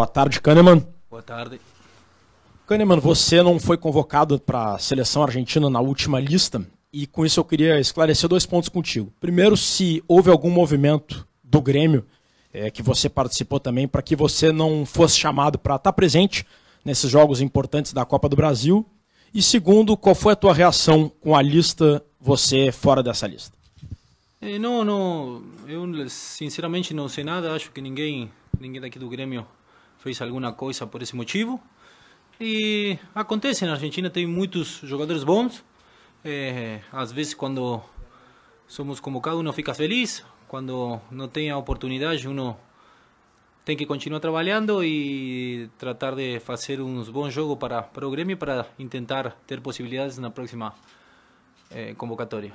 Boa tarde, Kahneman. Boa tarde. Kahneman, você não foi convocado para a seleção argentina na última lista e com isso eu queria esclarecer dois pontos contigo. Primeiro, se houve algum movimento do Grêmio é, que você participou também para que você não fosse chamado para estar tá presente nesses jogos importantes da Copa do Brasil. E segundo, qual foi a tua reação com a lista, você fora dessa lista? É, não, não, eu sinceramente não sei nada, acho que ninguém, ninguém daqui do Grêmio fez alguma coisa por esse motivo. E acontece, na Argentina tem muitos jogadores bons. É, às vezes, quando somos convocados, um fica feliz. Quando não tem a oportunidade, um tem que continuar trabalhando e tratar de fazer uns bons jogos para, para o Grêmio para tentar ter possibilidades na próxima é, eh, convocatória.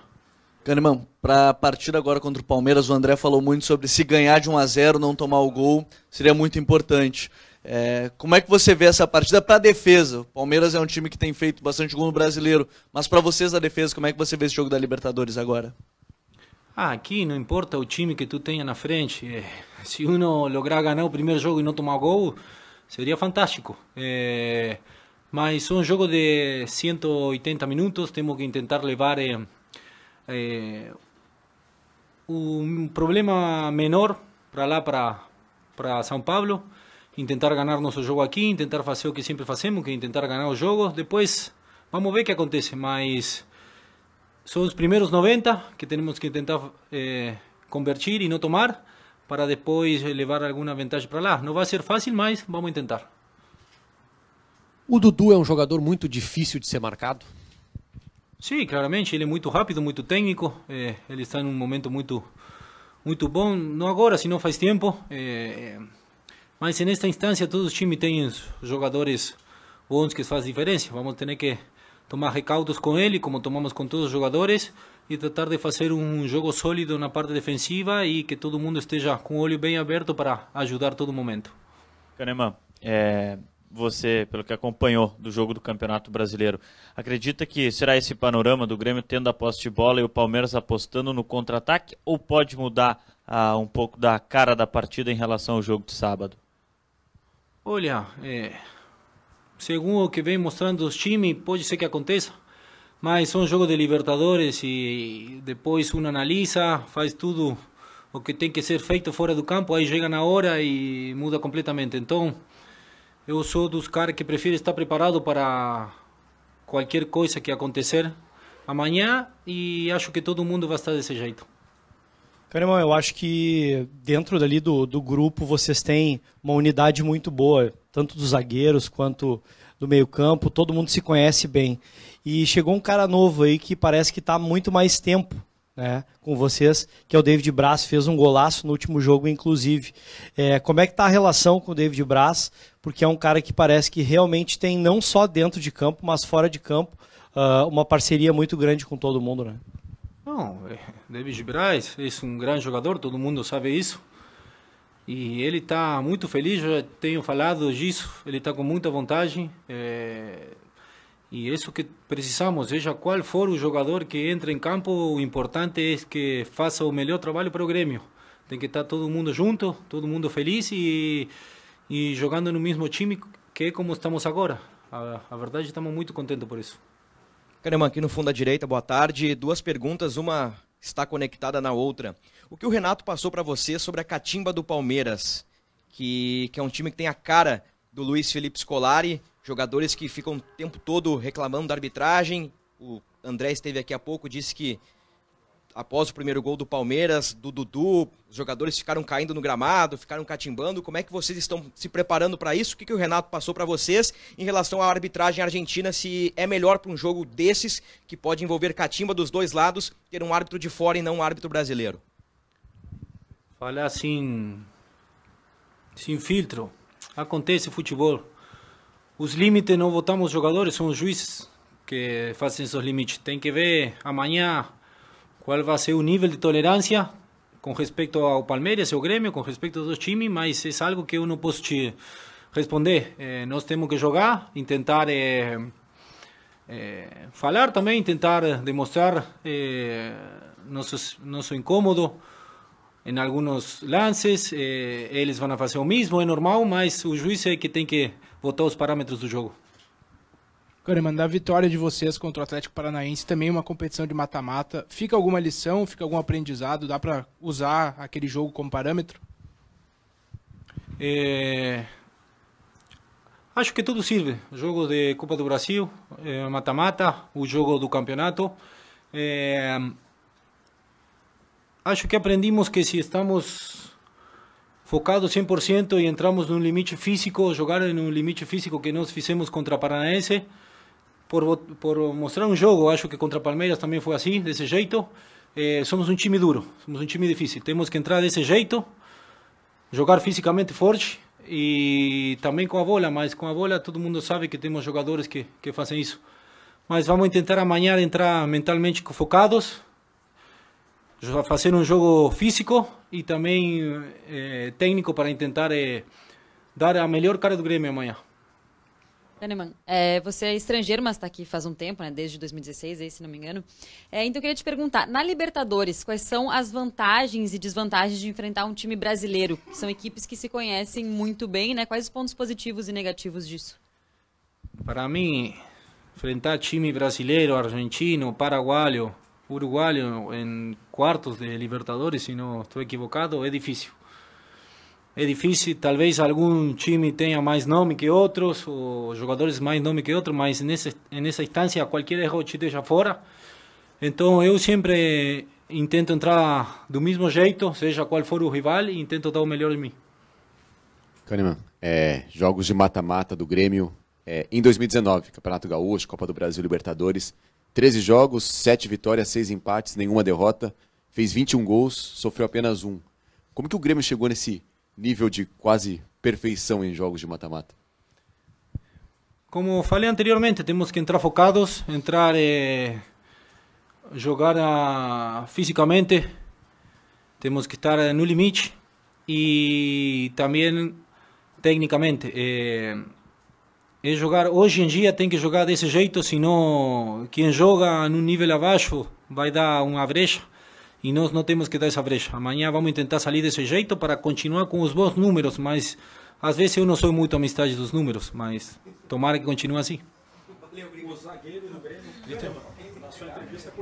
Canemão, para a partida agora contra o Palmeiras, o André falou muito sobre se ganhar de 1 a 0 não tomar o gol, seria muito importante. É, como é que você vê essa partida para a defesa? O Palmeiras é um time que tem feito bastante gol no brasileiro, mas para vocês da defesa, como é que você vê esse jogo da Libertadores agora? Ah, aqui não importa o time que tu tenha na frente, é, se uno lograr ganhar o primeiro jogo e não tomar gol, seria fantástico. É, mas é um jogo de 180 minutos, temos que tentar levar. É, eh, um problema menor para lá, para, para São Paulo, Tentar ganhar nosso jogo aqui, tentar fazer o que sempre fazemos, que é tentar ganhar o jogo. depois vamos ver o que acontece, mas são os primeiros 90 que temos que tentar converter eh, convertir e não tomar, para depois levar alguma vantagem para lá. Não vai ser fácil, mas vamos tentar. O Dudu é um jogador muito difícil de ser marcado? Sim, claramente, ele é muito rápido, muito técnico, é, ele está em um momento muito muito bom, não agora, não faz tempo, é, é mas nesta instância todos os times têm jogadores bons que fazem diferença, vamos ter que tomar recaudos com ele, como tomamos com todos os jogadores, e tratar de fazer um jogo sólido na parte defensiva e que todo mundo esteja com o olho bem aberto para ajudar todo momento. Canemã. é, você, pelo que acompanhou do jogo do Campeonato Brasileiro, acredita que será esse panorama do Grêmio tendo a posse de bola e o Palmeiras apostando no contra-ataque ou pode mudar ah, um pouco da cara da partida em relação ao jogo de sábado? Olha, é, segundo o que vem mostrando os times, pode ser que aconteça, mas são jogos de Libertadores e depois um analisa, faz tudo o que tem que ser feito fora do campo, aí chega na hora e muda completamente. Então. Eu sou dos caras que prefiro estar preparado para qualquer coisa que acontecer amanhã e acho que todo mundo vai estar desse jeito. Carimão, eu acho que dentro dali do, do grupo vocês têm uma unidade muito boa, tanto dos zagueiros quanto do meio-campo, todo mundo se conhece bem. E chegou um cara novo aí que parece que está muito mais tempo né, com vocês, que é o David Braz, fez um golaço no último jogo, inclusive. É, como é que está a relação com o David Braz? Porque é um cara que parece que realmente tem, não só dentro de campo, mas fora de campo, uh, uma parceria muito grande com todo mundo, né? Não, é, David Braz é um grande jogador, todo mundo sabe isso. E ele está muito feliz, já tenho falado disso, ele está com muita vontade. É e isso que precisamos, seja qual for o jogador que entra em campo, o importante é que faça o melhor trabalho para o Grêmio. Tem que estar todo mundo junto, todo mundo feliz e, e jogando no mesmo time que é como estamos agora. A, a verdade, estamos muito contentes por isso. Caramba, aqui no fundo da direita, boa tarde. Duas perguntas, uma está conectada na outra. O que o Renato passou para você sobre a catimba do Palmeiras, que, que é um time que tem a cara do Luiz Felipe Scolari jogadores que ficam o tempo todo reclamando da arbitragem. O André esteve aqui há pouco, disse que após o primeiro gol do Palmeiras, do Dudu, os jogadores ficaram caindo no gramado, ficaram catimbando. Como é que vocês estão se preparando para isso? O que, que o Renato passou para vocês em relação à arbitragem argentina? Se é melhor para um jogo desses, que pode envolver catimba dos dois lados, ter um árbitro de fora e não um árbitro brasileiro? Falar assim, sem filtro. Acontece futebol. Os limites não votamos os jogadores, são os juízes que fazem esses limites. Tem que ver amanhã qual vai ser o nível de tolerância com respeito ao Palmeiras ao Grêmio, com respeito aos times, mas é algo que eu não posso te responder. É, nós temos que jogar, tentar é, eh, é, eh, falar também, tentar demonstrar nossos, nosso incômodo em alguns lances. eles vão fazer o mesmo, é normal, mas o juiz é que tem que voltar aos parâmetros do jogo. Kahneman, da vitória de vocês contra o Atlético Paranaense, também é uma competição de mata-mata, fica alguma lição, fica algum aprendizado? Dá para usar aquele jogo como parâmetro? É... Acho que tudo serve. O jogo de Copa do Brasil, é, mata-mata, é, o jogo do campeonato. É... Acho que aprendimos que se estamos focado 100% e entramos num limite físico, jogar num limite físico que nós fizemos contra a Paranaense, por, por mostrar um jogo, acho que contra Palmeiras também foi assim, desse jeito. É, somos um time duro, somos um time difícil, temos que entrar desse jeito, jogar fisicamente forte e também com a bola, mas com a bola todo mundo sabe que temos jogadores que, que fazem isso. Mas vamos tentar amanhã entrar mentalmente focados, fazer um jogo físico e também é, técnico para tentar é, eh, dar a melhor cara do Grêmio amanhã. Daneman, é, eh, você é estrangeiro, mas está aqui faz um tempo, né? desde 2016, aí, se não me engano. É, então, eu queria te perguntar, na Libertadores, quais são as vantagens e desvantagens de enfrentar um time brasileiro? Que são equipes que se conhecem muito bem, né? Quais os pontos positivos e negativos disso? Para mim, enfrentar time brasileiro, argentino, paraguaio, Uruguai em quartos de Libertadores, se não estou equivocado, é difícil. É difícil, talvez algum time tenha mais nome que outros, ou jogadores mais nome que outros, mas nessa, nessa instância qualquer erro te deixa fora. Então eu sempre intento entrar do mesmo jeito, seja qual for o rival, e intento dar o melhor de mim. Kahneman, é, jogos de mata-mata do Grêmio é, em 2019, Campeonato Gaúcho, Copa do Brasil, Libertadores. 13 jogos, 7 vitórias, 6 empates, nenhuma derrota. Fez 21 gols, sofreu apenas um. Como que o Grêmio chegou nesse nível de quase perfeição em jogos de mata-mata? Como falei anteriormente, temos que entrar focados, entrar eh, jogar ah, fisicamente, temos que estar eh, no limite e também tecnicamente. Eh, é jogar hoje em dia tem que jogar desse jeito, senão quem joga num nível abaixo vai dar uma brecha e nós não temos que dar essa brecha. Amanhã vamos tentar sair desse jeito para continuar com os bons números, mas às vezes eu não sou muito amistade dos números, mas tomara que continue assim. Valeu,